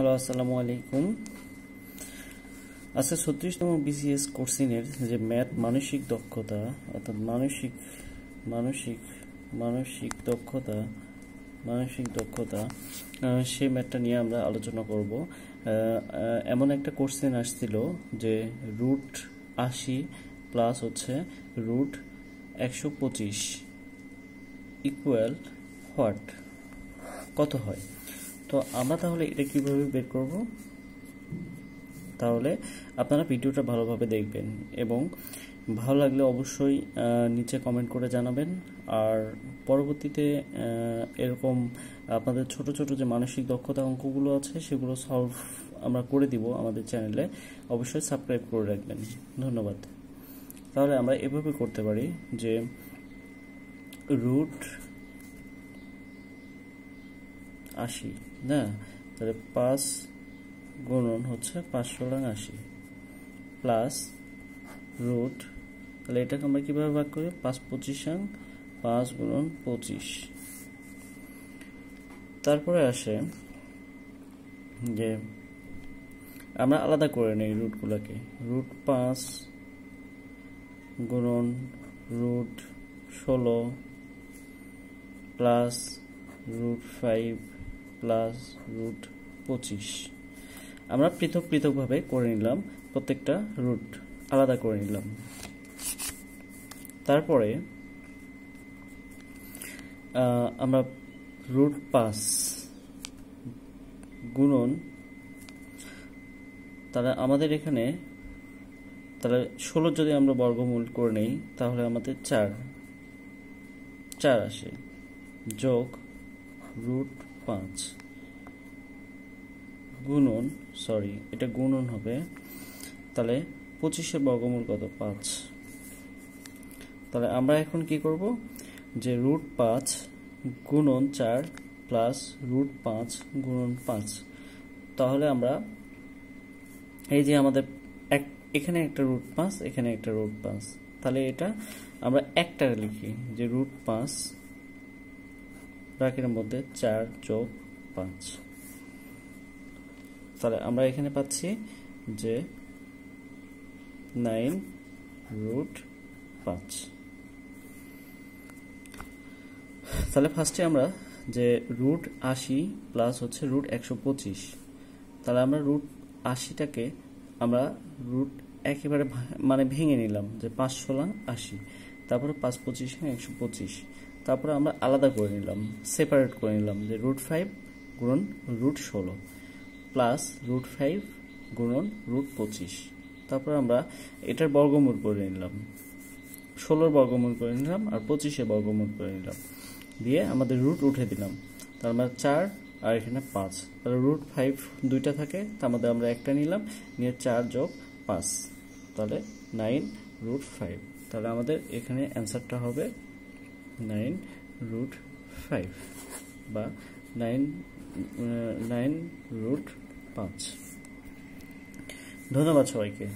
hello আসসালামু আলাইকুম আচ্ছা ছত্রিশতম বিসিএস কোর্সিনের যে ম্যাথ মানসিক দক্ষতা অর্থাৎ মানসিক মানসিক মানসিক দক্ষতা মানসিক দক্ষতা সেই ম্যাথটা নিয়ে আমরা আলোচনা করব এমন একটা কোর্সিন আসছিল যে রুট আশি প্লাস হচ্ছে রুট একশো পঁচিশ ইকুয়াল হোয়াট কত হয় তো আমরা তাহলে এটা কিভাবে বের করব তাহলে আপনারা ভিডিওটা ভালোভাবে দেখবেন এবং ভালো লাগলে অবশ্যই নিচে কমেন্ট করে জানাবেন আর পরবর্তীতে এরকম আপনাদের ছোট ছোট যে মানসিক দক্ষতা অঙ্কগুলো আছে সেগুলো সলভ আমরা করে দিব আমাদের চ্যানেলে অবশ্যই সাবস্ক্রাইব করে রাখবেন ধন্যবাদ তাহলে আমরা এভাবে করতে পারি যে রুট আশি না তাহলে পাঁচ গুণন হচ্ছে পাঁচশো লাং আশি প্লাস রুট তাহলে এটাকে আমরা কীভাবে ভাগ করি পাঁচ পঁচিশাং পাঁচ গুণন পঁচিশ তারপরে আসে যে আমরা আলাদা করে নিই রুটগুলোকে রুট পাঁচ গুণন রুট ষোলো plus root five plus root পঁচিশ আমরা পৃথক পৃথকভাবে করে নিলাম প্রত্যেকটা রুট আলাদা করে নিলাম তারপরে আমরা রুট পাস গুণন তাহলে আমাদের এখানে তাহলে ষোলো যদি আমরা বর্গমূল করে নিই তাহলে আমাদের চার চার আসে যোগ রুট পাঁচ গুণন সরি এটা গুণন হবে তাহলে পঁচিশের বর্গমূল কত পাঁচ তাহলে আমরা এখন কি করব যে রুট পাঁচ গুণন চার প্লাস রুট পাঁচ গুণন পাঁচ তাহলে আমরা এই যে আমাদের এক এখানে একটা রুট পাঁচ এখানে একটা রুট পাঁচ তাহলে এটা আমরা একটা লিখি যে রুট পাঁচ ব্র্যাকেটের মধ্যে চার যোগ পাঁচ তাহলে আমরা এখানে পাচ্ছি যে নাইন রুট পাঁচ তাহলে ফার্স্টে আমরা যে রুট আশি প্লাস হচ্ছে রুট একশো পঁচিশ তাহলে আমরা রুট আশিটাকে আমরা রুট একেবারে মানে ভেঙে নিলাম যে পাঁচ ষোলা আশি তারপরে পাঁচ পঁচিশে একশো পঁচিশ তারপরে আমরা আলাদা করে নিলাম সেপারেট করে নিলাম যে রুট ফাইভ গুণন রুট ষোলো প্লাস রুট ফাইভ গুণন রুট পঁচিশ তারপরে আমরা এটার বর্গমূল করে নিলাম ষোলোর বর্গমূল করে নিলাম আর পঁচিশে বর্গমূল করে নিলাম দিয়ে আমাদের রুট উঠে দিলাম তার মানে চার আর এখানে পাঁচ তাহলে রুট ফাইভ দুইটা থাকে তার মধ্যে আমরা একটা নিলাম নিয়ে চার যোগ পাঁচ তাহলে নাইন রুট ফাইভ তাহলে আমাদের এখানে অ্যান্সারটা হবে নাইন রুট ফাইভ বা নাইন নাইন রুট পাঁচ ধন্যবাদ সবাইকে